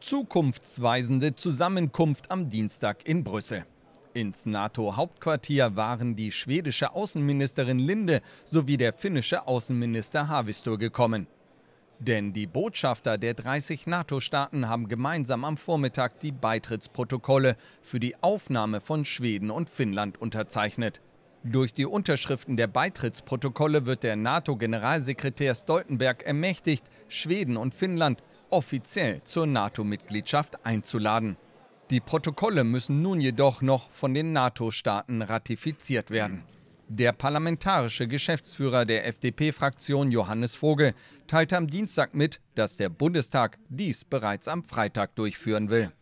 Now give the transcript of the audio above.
Zukunftsweisende Zusammenkunft am Dienstag in Brüssel. Ins NATO-Hauptquartier waren die schwedische Außenministerin Linde sowie der finnische Außenminister Havistur gekommen. Denn die Botschafter der 30 NATO-Staaten haben gemeinsam am Vormittag die Beitrittsprotokolle für die Aufnahme von Schweden und Finnland unterzeichnet. Durch die Unterschriften der Beitrittsprotokolle wird der NATO-Generalsekretär Stoltenberg ermächtigt, Schweden und Finnland offiziell zur NATO-Mitgliedschaft einzuladen. Die Protokolle müssen nun jedoch noch von den NATO-Staaten ratifiziert werden. Der parlamentarische Geschäftsführer der FDP-Fraktion Johannes Vogel teilte am Dienstag mit, dass der Bundestag dies bereits am Freitag durchführen will.